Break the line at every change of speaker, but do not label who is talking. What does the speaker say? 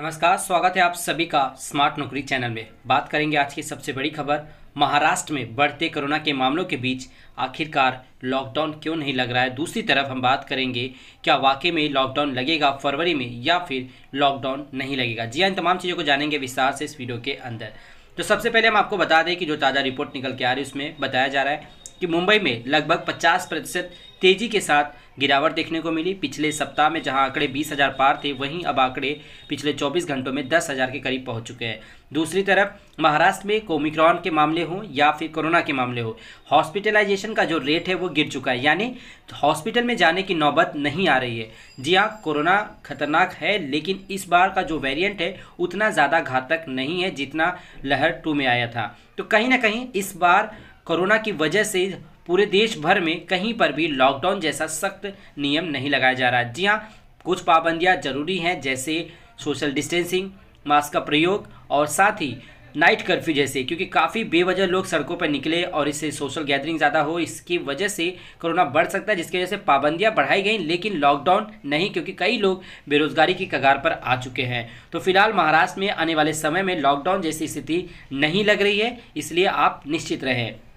नमस्कार स्वागत है आप सभी का स्मार्ट नौकरी चैनल में बात करेंगे आज की सबसे बड़ी खबर महाराष्ट्र में बढ़ते कोरोना के मामलों के बीच आखिरकार लॉकडाउन क्यों नहीं लग रहा है दूसरी तरफ हम बात करेंगे क्या वाकई में लॉकडाउन लगेगा फरवरी में या फिर लॉकडाउन नहीं लगेगा जी हाँ इन तमाम चीज़ों को जानेंगे विस्तार से इस वीडियो के अंदर तो सबसे पहले हम आपको बता दें कि जो ताज़ा रिपोर्ट निकल के आ रही है उसमें बताया जा रहा है कि मुंबई में लगभग पचास तेज़ी के साथ गिरावट देखने को मिली पिछले सप्ताह में जहां आंकड़े 20,000 पार थे वहीं अब आंकड़े पिछले 24 घंटों में 10,000 के करीब पहुंच चुके हैं दूसरी तरफ महाराष्ट्र में कोमिक्रॉन के मामले हों या फिर कोरोना के मामले हों हॉस्पिटलाइजेशन का जो रेट है वो गिर चुका है यानी हॉस्पिटल में जाने की नौबत नहीं आ रही है जी हाँ कोरोना खतरनाक है लेकिन इस बार का जो वेरियंट है उतना ज़्यादा घातक नहीं है जितना लहर टू में आया था तो कहीं ना कहीं इस बार कोरोना की वजह से पूरे देश भर में कहीं पर भी लॉकडाउन जैसा सख्त नियम नहीं लगाया जा रहा जी हाँ कुछ पाबंदियाँ जरूरी हैं जैसे सोशल डिस्टेंसिंग मास्क का प्रयोग और साथ ही नाइट कर्फ्यू जैसे क्योंकि काफ़ी बेवजह लोग सड़कों पर निकले और इससे सोशल गैदरिंग ज़्यादा हो इसकी वजह से कोरोना बढ़ सकता है जिसकी वजह से पाबंदियां बढ़ाई गई लेकिन लॉकडाउन नहीं क्योंकि कई लोग बेरोजगारी की कगार पर आ चुके हैं तो फिलहाल महाराष्ट्र में आने वाले समय में लॉकडाउन जैसी स्थिति नहीं लग रही है इसलिए आप निश्चित रहें